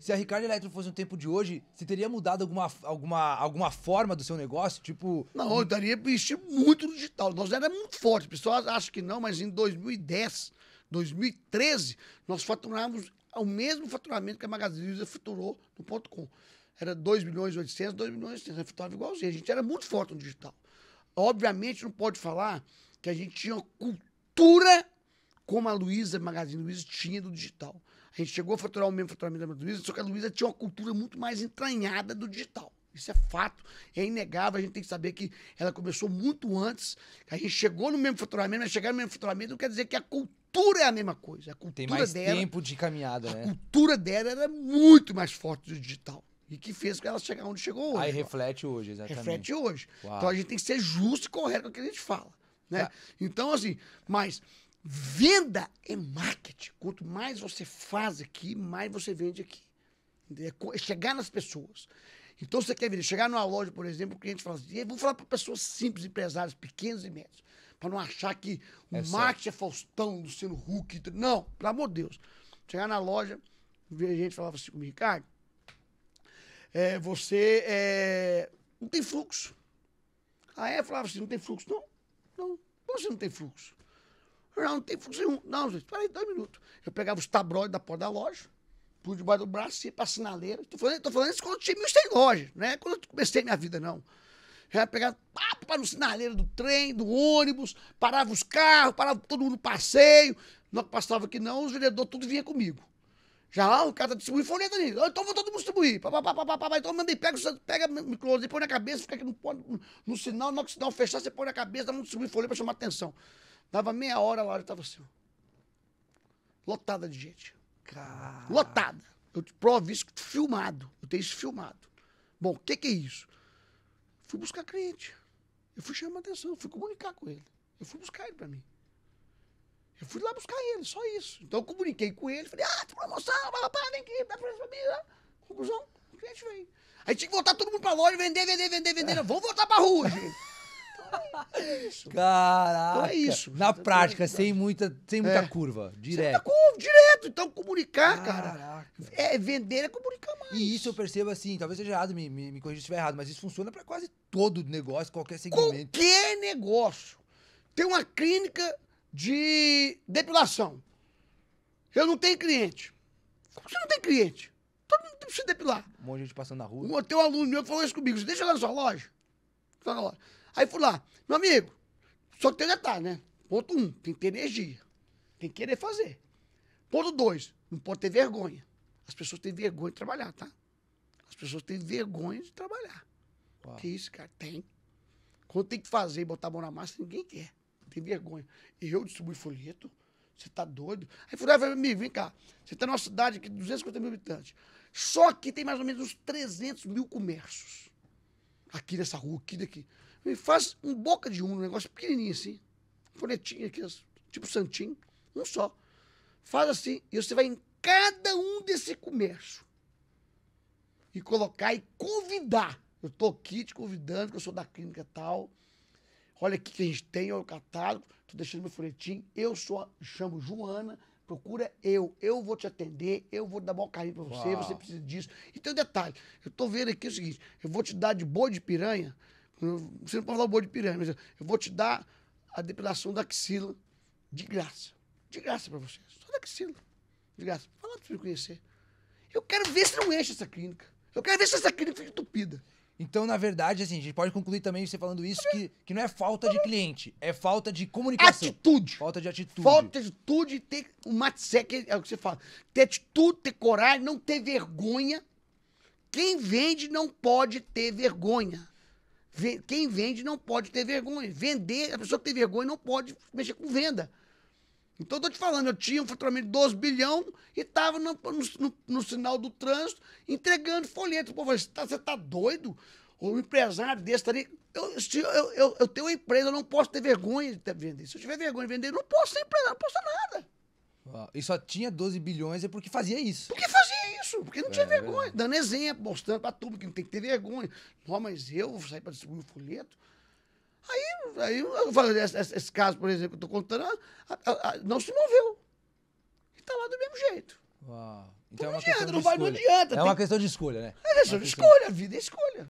se a Ricardo Eletro fosse no tempo de hoje, você teria mudado alguma, alguma, alguma forma do seu negócio? Tipo. Não, eu estaria investindo muito no digital. Nós era muito forte. Pessoal acho que não, mas em 2010, 2013, nós faturávamos o mesmo faturamento que a Magazine Luiza faturou no ponto .com. Era 2 milhões e 800, 2 milhões e 800. Faturava igualzinho. A gente era muito forte no digital. Obviamente, não pode falar que a gente tinha cultura como a Luiza, a Magazine Luiza, tinha do digital. A gente chegou a faturar o mesmo faturamento da Luiza, só que a Luiza tinha uma cultura muito mais entranhada do digital. Isso é fato, é inegável. A gente tem que saber que ela começou muito antes. A gente chegou no mesmo faturamento, mas chegar no mesmo faturamento não quer dizer que a cultura é a mesma coisa. A cultura tem mais dela, tempo de caminhada, né? A cultura dela era muito mais forte do digital. E que fez com ela chegar onde chegou hoje. Aí reflete hoje, exatamente. Reflete hoje. Então, Uau. Então a gente tem que ser justo e correto com o que a gente fala. Né? Tá. Então, assim, mas venda é marketing. Quanto mais você faz aqui, mais você vende aqui. É, é chegar nas pessoas. Então, você quer vender, chegar numa loja, por exemplo, o cliente fala assim, vou falar para pessoas simples, empresários pequenos e médios, para não achar que o é Marte é Faustão, Luciano Huck. Não, pelo amor de Deus. Chegar na loja, ver gente falava assim comigo, Ricardo, é, você é, não tem fluxo. Aí eu falava assim, não tem fluxo? Não, não. você não tem fluxo? Não, ah, não tem função nenhum. Não, gente, peraí, dois minutos. Eu pegava os tabróides da porta da loja, por debaixo do braço, ia pra sinaleira. Tô falando, tô falando isso quando tinha mil tem loja, né? Quando eu comecei minha vida, não. ia pegar papo para no sinaleiro do trem, do ônibus, parava os carros, parava todo mundo no passeio. Não passava que não, os vendedores tudo vinha comigo. Já lá o cara tá distribuindo folheta ali. Então vou todo mundo distribuir. Pá, pá, pá, pá, pá, pá. Então mandei pega, pega microfone põe na cabeça, fica aqui no, no, no sinal. Na hora que o sinal fechar, você põe na cabeça, dá um distribuir folheta para chamar atenção. Dava meia hora, lá loja estava assim. Lotada de gente. Car... Lotada. Eu te provo isso filmado. Eu tenho isso filmado. Bom, o que, que é isso? Fui buscar cliente. Eu fui chamar atenção, fui comunicar com ele. Eu fui buscar ele para mim. Eu fui lá buscar ele, só isso. Então eu comuniquei com ele, falei, ah, promoção, vai lá, para, vem aqui, dá pra mim né? Conclusão, o cliente veio. Aí tinha que voltar todo mundo pra loja, vender, vender, vender, vender. É. Vamos voltar pra rua, gente isso. Caraca. Então é isso. Na tá prática, sem muita, sem muita é. curva, direto. Sem muita curva, direto. Então comunicar, Caraca. cara. É, vender é comunicar mais. E isso eu percebo assim, talvez seja errado, me, me, me corrija se estiver errado, mas isso funciona para quase todo negócio, qualquer segmento. Qualquer negócio. Tem uma clínica de depilação. Eu não tenho cliente. Como você não tem cliente? Todo mundo precisa depilar. Um monte de gente passando na rua. Um, tem um aluno meu que falou isso comigo. Deixa lá na sua loja. Tá Aí fui lá. Meu amigo, só que tem detalhe, né? Ponto um, tem que ter energia. Tem que querer fazer. Ponto dois, não pode ter vergonha. As pessoas têm vergonha de trabalhar, tá? As pessoas têm vergonha de trabalhar. Uau. Que isso, cara? Tem. Quando tem que fazer e botar a mão na massa, ninguém quer. Tem vergonha. E eu distribuí folheto. Você tá doido? Aí falei, ah, amigo, vem cá. Você tá numa cidade aqui de 250 mil habitantes. Só que tem mais ou menos uns 300 mil comércios aqui nessa rua, aqui daqui. faz um boca de um, um negócio pequenininho assim, folhetinho aqui, assim, tipo santinho, um só. Faz assim, e você vai em cada um desse comércio e colocar e convidar. Eu tô aqui te convidando, que eu sou da clínica tal. Olha aqui que a gente tem, olha o catálogo, tô deixando meu folhetinho. Eu sou, chamo Joana, Procura eu, eu vou te atender, eu vou dar bom carinho pra você, Uau. você precisa disso. E tem um detalhe, eu tô vendo aqui o seguinte, eu vou te dar de boi de piranha, você não pode falar boa boi de piranha, mas eu vou te dar a depilação da axila de graça. De graça pra você, só da axila. De graça. Fala pra você conhecer. Eu quero ver se não enche essa clínica. Eu quero ver se essa clínica fica entupida. Então, na verdade, assim, a gente pode concluir também, você falando isso, que, que não é falta de cliente, é falta de comunicação. Atitude. Falta de atitude. Falta de atitude e ter o matzé, é o que você fala. Ter atitude, ter coragem, não ter vergonha. Quem vende não pode ter vergonha. Quem vende não pode ter vergonha. Vender, a pessoa que tem vergonha não pode mexer com venda. Então, eu tô te falando, eu tinha um faturamento de 12 bilhão e tava no, no, no sinal do trânsito entregando folheto. Pô, você tá, você tá doido? Um empresário desse tá ali, Eu, eu, eu, eu, tenho uma empresa, eu não posso ter vergonha de vender. Se eu tiver vergonha de vender, eu não posso ser empresário, não posso nada. e só tinha 12 bilhões é porque fazia isso. Porque fazia isso, porque não é, tinha vergonha. Verdade. Dando exemplo, mostrando para tudo que não tem que ter vergonha. Não, mas eu vou sair para distribuir o folheto. Aí, aí eu falo, esse, esse, caso, por exemplo, que eu estou contando, a, ah, a, ah, a, ah, não se moveu. E está lá do mesmo jeito. Uau. Então é não é adianta, não, vai, não adianta. É tem... uma questão de escolha, né? É questão de escolha, a vida é escolha.